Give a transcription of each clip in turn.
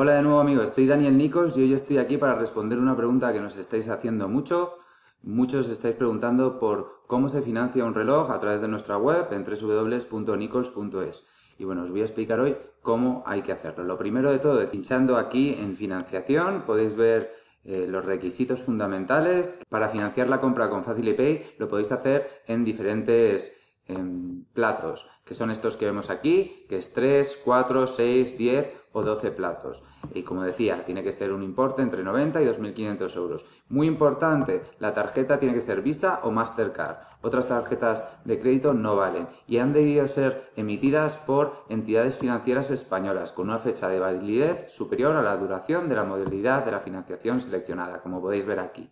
Hola de nuevo amigos, soy Daniel Nichols y hoy estoy aquí para responder una pregunta que nos estáis haciendo mucho. Muchos estáis preguntando por cómo se financia un reloj a través de nuestra web en www.nichols.es. Y bueno, os voy a explicar hoy cómo hay que hacerlo. Lo primero de todo es aquí en financiación, podéis ver eh, los requisitos fundamentales. Para financiar la compra con Pay lo podéis hacer en diferentes en em, plazos, que son estos que vemos aquí, que es 3, 4, 6, 10 o 12 plazos. Y como decía, tiene que ser un importe entre 90 y 2.500 euros. Muy importante, la tarjeta tiene que ser Visa o Mastercard. Otras tarjetas de crédito no valen y han debido ser emitidas por entidades financieras españolas con una fecha de validez superior a la duración de la modalidad de la financiación seleccionada, como podéis ver aquí.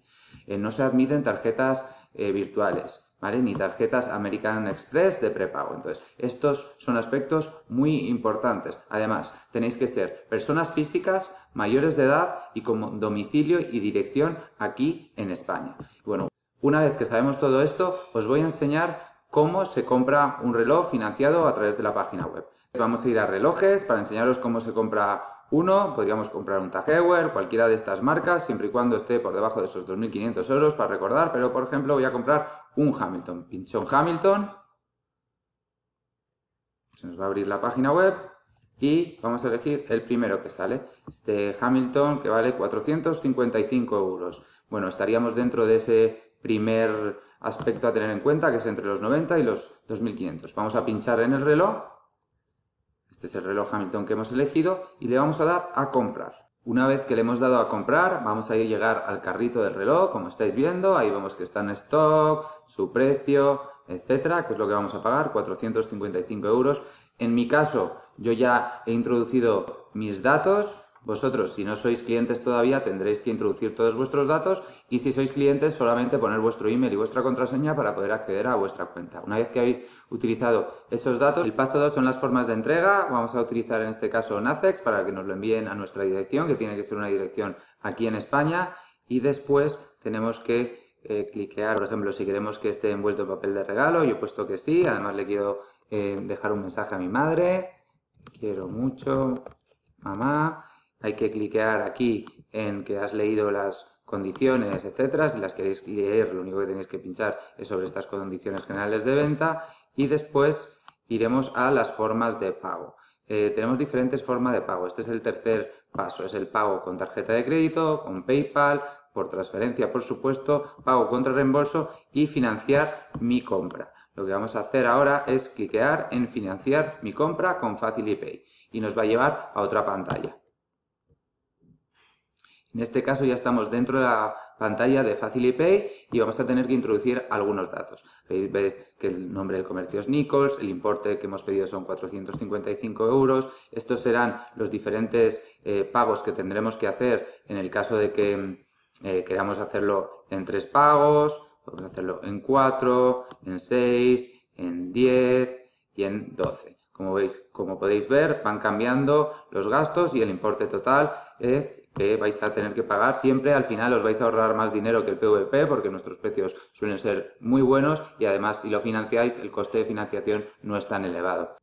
Eh, no se admiten tarjetas eh, virtuales. ¿Vale? ni tarjetas American Express de prepago. Entonces, estos son aspectos muy importantes. Además, tenéis que ser personas físicas mayores de edad y con domicilio y dirección aquí en España. Bueno, una vez que sabemos todo esto, os voy a enseñar cómo se compra un reloj financiado a través de la página web. Vamos a ir a relojes para enseñaros cómo se compra uno, podríamos comprar un Tageware, cualquiera de estas marcas, siempre y cuando esté por debajo de esos 2.500 euros para recordar, pero por ejemplo voy a comprar un Hamilton. Pincho en Hamilton, se nos va a abrir la página web y vamos a elegir el primero que sale, este Hamilton que vale 455 euros. Bueno, estaríamos dentro de ese primer aspecto a tener en cuenta, que es entre los 90 y los 2.500. Vamos a pinchar en el reloj este es el reloj Hamilton que hemos elegido y le vamos a dar a comprar. Una vez que le hemos dado a comprar, vamos a ir llegar al carrito del reloj, como estáis viendo, ahí vemos que está en stock, su precio, etcétera, que es lo que vamos a pagar, 455 euros. En mi caso, yo ya he introducido mis datos, vosotros, si no sois clientes todavía, tendréis que introducir todos vuestros datos y si sois clientes, solamente poner vuestro email y vuestra contraseña para poder acceder a vuestra cuenta. Una vez que habéis utilizado esos datos, el paso 2 son las formas de entrega. Vamos a utilizar en este caso NACEX para que nos lo envíen a nuestra dirección, que tiene que ser una dirección aquí en España. Y después tenemos que eh, cliquear, por ejemplo, si queremos que esté envuelto en papel de regalo, yo he puesto que sí, además le quiero eh, dejar un mensaje a mi madre, quiero mucho, mamá, hay que cliquear aquí en que has leído las condiciones, etcétera. Si las queréis leer, lo único que tenéis que pinchar es sobre estas condiciones generales de venta y después iremos a las formas de pago. Eh, tenemos diferentes formas de pago. Este es el tercer paso, es el pago con tarjeta de crédito, con PayPal, por transferencia, por supuesto, pago contra reembolso y financiar mi compra. Lo que vamos a hacer ahora es cliquear en financiar mi compra con Facilipay y nos va a llevar a otra pantalla. En este caso ya estamos dentro de la pantalla de FaciliPay y vamos a tener que introducir algunos datos. Veis, que el nombre del comercio es Nichols, el importe que hemos pedido son 455 euros. Estos serán los diferentes eh, pagos que tendremos que hacer en el caso de que mm, eh, queramos hacerlo en tres pagos, podemos hacerlo en 4, en 6, en 10 y en 12. Como veis, como podéis ver, van cambiando los gastos y el importe total eh, que vais a tener que pagar siempre. Al final os vais a ahorrar más dinero que el PVP porque nuestros precios suelen ser muy buenos y además si lo financiáis el coste de financiación no es tan elevado.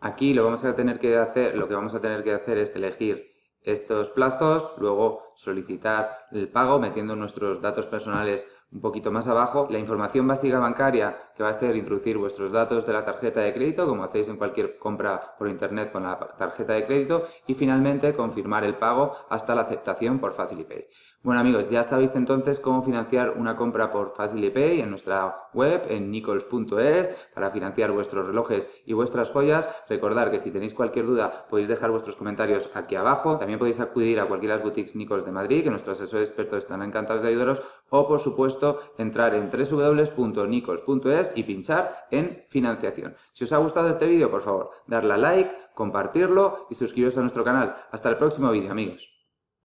Aquí lo vamos a tener que hacer, lo que vamos a tener que hacer es elegir estos plazos, luego solicitar el pago metiendo nuestros datos personales un poquito más abajo. La información básica bancaria que va a ser introducir vuestros datos de la tarjeta de crédito, como hacéis en cualquier compra por internet con la tarjeta de crédito. Y finalmente confirmar el pago hasta la aceptación por FaciliPay. Bueno amigos, ya sabéis entonces cómo financiar una compra por FaciliPay en nuestra web, en nichols.es, para financiar vuestros relojes y vuestras joyas. Recordad que si tenéis cualquier duda podéis dejar vuestros comentarios aquí abajo. También podéis acudir a cualquiera de las boutiques Nichols de Madrid, que nuestros asesores expertos estarán están encantados de ayudaros. O, por supuesto, entrar en www.nichols.es y pinchar en financiación. Si os ha gustado este vídeo, por favor, darle a like, compartirlo y suscribiros a nuestro canal. Hasta el próximo vídeo, amigos.